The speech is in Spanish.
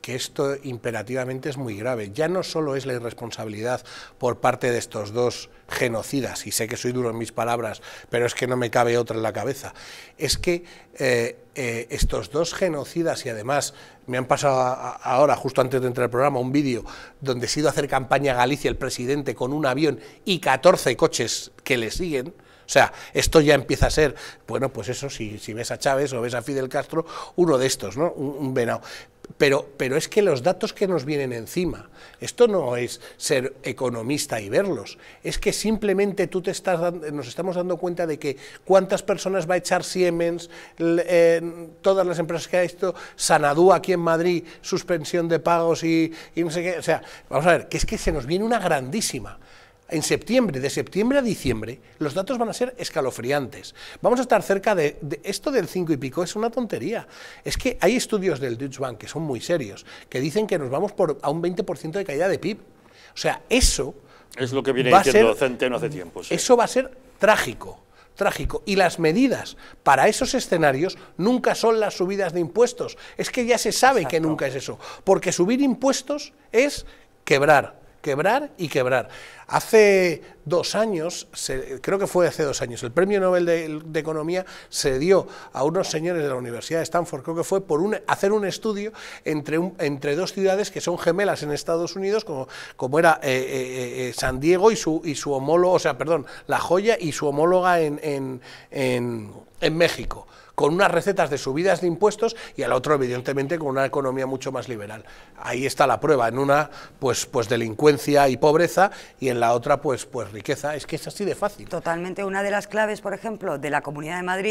que esto imperativamente es muy grave. Ya no solo es la irresponsabilidad por parte de estos dos genocidas, y sé que soy duro en mis palabras, pero es que no me cabe otra en la cabeza, es que eh, eh, estos dos genocidas, y además me han pasado ahora, justo antes de entrar al programa, un vídeo donde he sido a hacer campaña a Galicia el presidente con un avión y 14 coches que le siguen, o sea, esto ya empieza a ser, bueno, pues eso, si, ves a Chávez o ves a Fidel Castro, uno de estos, ¿no? un venado. Pero, es que los datos que nos vienen encima, esto no es ser economista y verlos, es que simplemente tú te estás nos estamos dando cuenta de que cuántas personas va a echar Siemens, eh, todas las empresas que ha hecho, Sanadú aquí en Madrid, suspensión de pagos y, y no sé qué, o sea, vamos a ver, que es que se nos viene una grandísima en septiembre, de septiembre a diciembre, los datos van a ser escalofriantes. Vamos a estar cerca de, esto del 5 y pico, es una tontería. Es que hay estudios del Deutsche Bank que son muy serios, que dicen que nos vamos por, a un 20% de caída de PIB. O sea, eso... Es lo que viene diciendo Centeno hace tiempo. Eso va a ser trágico trágico. Y las medidas para esos escenarios nunca son las subidas de impuestos. Es que ya se sabe que nunca es eso. Porque subir impuestos es quebrar quebrar y quebrar. Hace dos años, creo que fue hace dos años, el premio Nobel de, Economía se dio a unos señores de la Universidad de Stanford, creo que fue por hacer un estudio entre, entre dos ciudades que son gemelas en Estados Unidos, como, como era eh, eh, eh, San Diego y su, y su homólogo, o sea, perdón, La Joya y su homóloga en en México, con unas recetas de subidas de impuestos y al otro, evidentemente, con una economía mucho más liberal. Ahí está la prueba, en una, pues, pues delincuencia y pobreza y en la otra, pues, pues riqueza. Es que es así de fácil. Totalmente una de las claves, por ejemplo, de la Comunidad de Madrid.